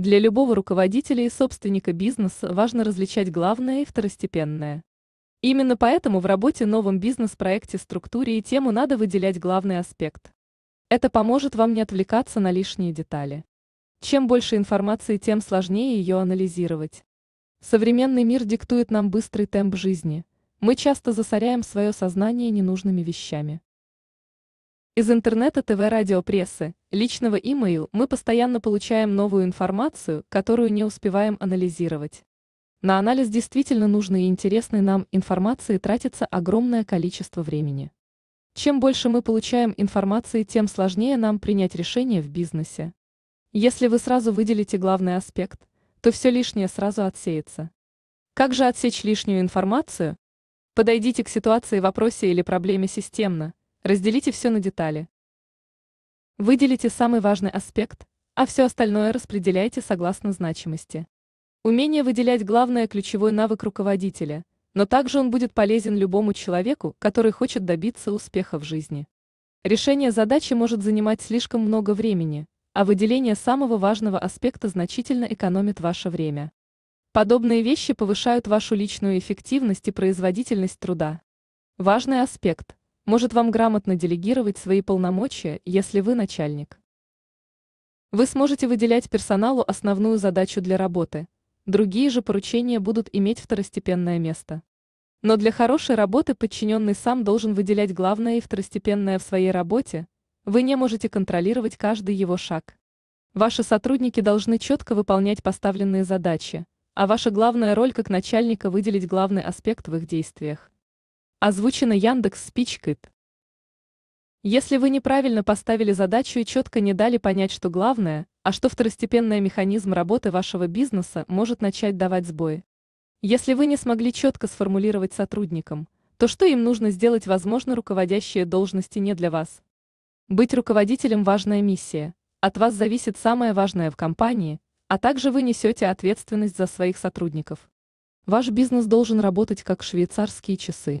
Для любого руководителя и собственника бизнеса важно различать главное и второстепенное. Именно поэтому в работе новом бизнес-проекте, структуре и тему надо выделять главный аспект. Это поможет вам не отвлекаться на лишние детали. Чем больше информации, тем сложнее ее анализировать. Современный мир диктует нам быстрый темп жизни. Мы часто засоряем свое сознание ненужными вещами. Из интернета ТВ радиопрессы, личного имейл мы постоянно получаем новую информацию, которую не успеваем анализировать. На анализ действительно нужной и интересной нам информации тратится огромное количество времени. Чем больше мы получаем информации, тем сложнее нам принять решение в бизнесе. Если вы сразу выделите главный аспект, то все лишнее сразу отсеется. Как же отсечь лишнюю информацию? Подойдите к ситуации, вопросе или проблеме системно – Разделите все на детали. Выделите самый важный аспект, а все остальное распределяйте согласно значимости. Умение выделять главное ключевой навык руководителя, но также он будет полезен любому человеку, который хочет добиться успеха в жизни. Решение задачи может занимать слишком много времени, а выделение самого важного аспекта значительно экономит ваше время. Подобные вещи повышают вашу личную эффективность и производительность труда. Важный аспект может вам грамотно делегировать свои полномочия, если вы начальник. Вы сможете выделять персоналу основную задачу для работы, другие же поручения будут иметь второстепенное место. Но для хорошей работы подчиненный сам должен выделять главное и второстепенное в своей работе, вы не можете контролировать каждый его шаг. Ваши сотрудники должны четко выполнять поставленные задачи, а ваша главная роль как начальника выделить главный аспект в их действиях. Озвучено Яндекс Спичкит. Если вы неправильно поставили задачу и четко не дали понять, что главное, а что второстепенный механизм работы вашего бизнеса может начать давать сбои. Если вы не смогли четко сформулировать сотрудникам, то что им нужно сделать, возможно, руководящие должности не для вас. Быть руководителем – важная миссия. От вас зависит самое важное в компании, а также вы несете ответственность за своих сотрудников. Ваш бизнес должен работать как швейцарские часы.